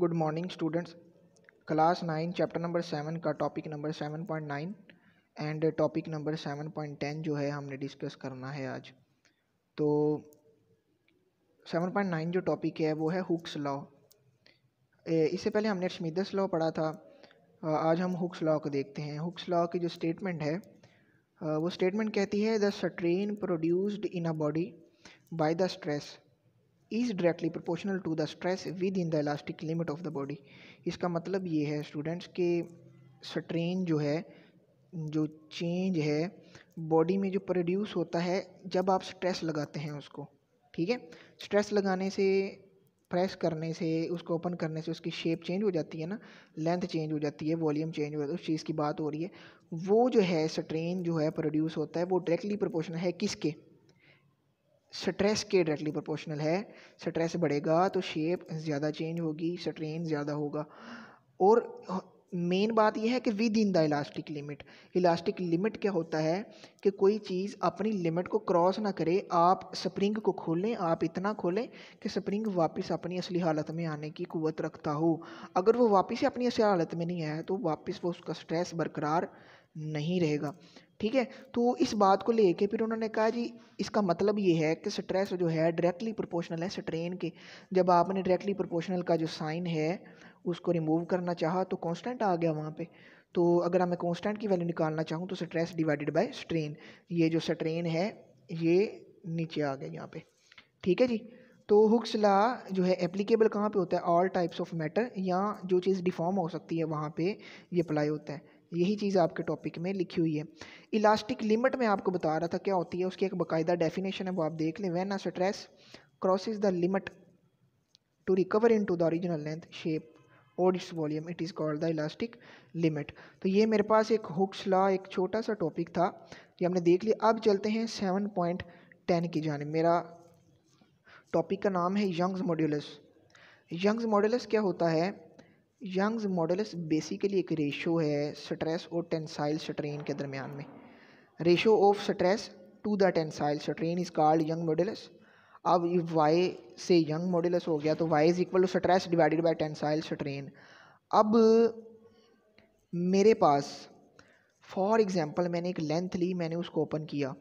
good morning students class nine chapter number seven का topic number seven point nine and topic number seven point ten जो है हमने discuss करना है आज तो सेवन पॉइंट नाइन जो टॉपिक है वो है हुक्स लॉ इससे पहले हमने स्मिदस लॉ पढ़ा था आज हम हुक्स लॉ को देखते हैं हुक्स लॉ की जो स्टेटमेंट है वो स्टेटमेंट कहती है the strain produced in a body by the stress is directly proportional to the stress within the elastic limit of the body इसका मतलब ये है स्टूडेंट्स के स्ट्रेन जो है जो चेंज है बॉडी में जो प्रोड्यूस होता है जब आप स्ट्रेस लगाते हैं उसको ठीक है स्ट्रेस लगाने से प्रेस करने से उसको ओपन करने से उसकी शेप चेंज हो जाती है ना लेंथ चेंज हो जाती है वॉल्यूम चेंज हो जाता है उस चीज़ की बात हो रही है वो जो है स्ट्रेन जो है प्रोड्यूस होता है वो डायरेक्टली प्रोपोर्शनल है किसके स्ट्रेस के डायरेक्टली प्रोपोर्शनल है स्ट्रेस बढ़ेगा तो शेप ज़्यादा चेंज होगी स्ट्रेन ज़्यादा होगा और मेन बात यह है कि within the elastic limit elastic limit क्या होता है कि कोई चीज़ अपनी लिमिट को क्रॉस ना करे आप स्प्रिंग को खोलें आप इतना खोलें कि स्प्रिंग वापस अपनी असली हालत में आने की कुवत रखता हो अगर वो वापस ही अपनी असली हालत में नहीं आया तो वापस वो उसका स्ट्रेस बरकरार नहीं रहेगा ठीक है तो इस बात को लेके फिर उन्होंने कहा जी इसका मतलब ये है कि स्ट्रेस जो है डायरेक्टली प्रोपोर्शनल है स्ट्रेन के जब आपने डायरेक्टली प्रोपोर्शनल का जो साइन है उसको रिमूव करना चाहा तो कांस्टेंट आ गया वहाँ पे तो अगर मैं कांस्टेंट की वैल्यू निकालना चाहूँ तो स्ट्रेस डिवाइडेड बाय स्ट्रेन ये जो स्ट्रेन है ये नीचे आ गया यहाँ पे ठीक है जी तो हुक्स ला जो है एप्लीकेबल कहाँ पे होता है ऑल टाइप्स ऑफ मैटर या जो चीज़ डिफॉर्म हो सकती है वहाँ पे ये अप्लाई होता है यही चीज़ आपके टॉपिक में लिखी हुई है इलास्टिक लिमिट में आपको बता रहा था क्या होती है उसकी एक बाकायदा डेफिनेशन है वो आप देख लें when a stress crosses the limit to recover into the original length shape और its volume it is called the elastic limit तो ये मेरे पास एक हुक्स ला एक छोटा सा टॉपिक था ये हमने देख लिया अब चलते हैं सेवन पॉइंट टेन की जाने मेरा टॉपिक का नाम है यंग्स मॉड्यूलस यंग्स मॉड्यूलस क्या होता है यंग्स मॉडल्स बेसिकली एक रेशो है स्ट्रेस और टेंसाइल स्ट्रेन के दरमियान में ratio of stress to the tensile strain is called Young models अब वाई से यंग मॉडल्स हो गया तो Y is equal to stress divided by tensile strain अब मेरे पास फॉर एग्ज़ाम्पल मैंने एक लेंथ ली मैंने उसको ओपन किया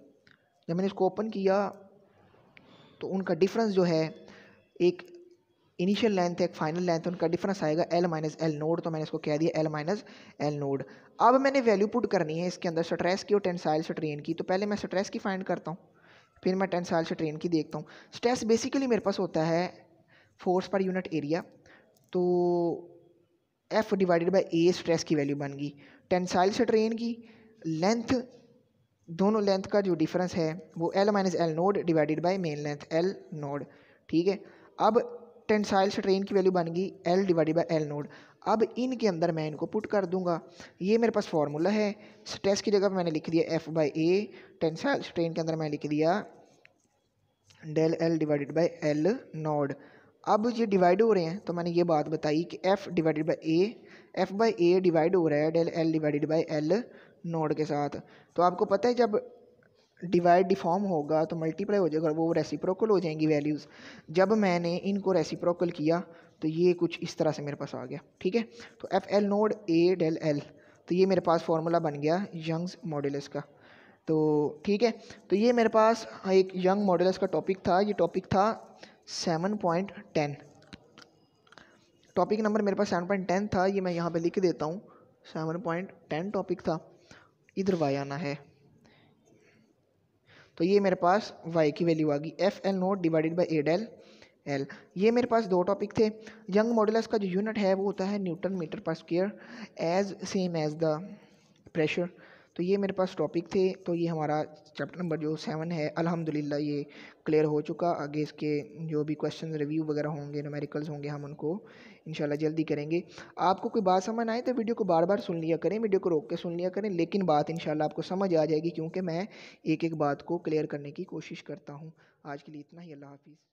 जब मैंने उसको ओपन किया तो उनका डिफरेंस जो है एक इनिशियल लेंथ है एक फाइनल लेंथ उनका डिफरेंस आएगा एल माइनस एल नोड तो मैंने इसको कह दिया एल माइनस एल नोड अब मैंने वैल्यू पुट करनी है इसके अंदर स्ट्रेस की और टेंसाइल स्ट्रेन की तो पहले मैं स्ट्रेस की फाइंड करता हूँ फिर मैं टेंसाइल स्ट्रेन की देखता हूँ स्ट्रेस बेसिकली मेरे पास होता है फोर्स पर यूनिट एरिया तो F divided by A stress की वैल्यू बन गई टेंसाइल स्ट्रेन की लेंथ दोनों लेंथ का जो डिफरेंस है वो L minus L naught divided by main length L naught ठीक है अब टेंसाइल स्ट्रेन की वैल्यू बन गई L divide by L naught अब इनके अंदर मैं इनको पुट कर दूंगा ये मेरे पास फार्मूला है स्ट्रेस की जगह पर मैंने लिख दिया F by A tensile strain के अंदर मैं लिख दिया del L divided by L naught अब ये डिवाइड हो रहे हैं तो मैंने ये बात बताई कि F divided by A F by A divide हो रहा है del L divided by L naught के साथ तो आपको पता है जब डिवाइड डिफॉर्म होगा तो मल्टीप्लाई हो जाएगा वो रेसिप्रोकल हो जाएंगी वैल्यूज़ जब मैंने इनको रेसिप्रोकल किया तो ये कुछ इस तरह से मेरे पास आ गया ठीक है तो F L naught A del L तो ये मेरे पास फार्मूला बन गया यंग्स मॉडल्स का तो ठीक है तो ये मेरे पास एक यंग मॉडल्स का टॉपिक था ये टॉपिक था seven point ten topic number मेरे पास सेवन पॉइंट टेन था ये मैं यहाँ पे लिख देता हूँ सेवन पॉइंट टेन टॉपिक था इधर वाई आना है तो ये मेरे पास वाई की वैल्यू आ गई F L naught divided by A del L ये मेरे पास दो टॉपिक थे यंग मॉडल्स का जो यूनिट है वो होता है न्यूटन मीटर पर square as same as the pressure तो ये मेरे पास टॉपिक थे तो ये हमारा चैप्टर नंबर जो सेवन है अल्हम्दुलिल्लाह ये क्लियर हो चुका आगे इसके जो भी क्वेश्चन रिव्यू वगैरह होंगे नोमेरिकल्स होंगे हम उनको इन जल्दी करेंगे आपको कोई बात समझ आए तो वीडियो को बार बार सुन लिया करें वीडियो को रोक के सुन लिया करें लेकिन बात इन आपको समझ आ जाएगी क्योंकि मैं एक एक बात को क्लियर करने की कोशिश करता हूँ आज के लिए इतना ही अल्लाह हाफिज़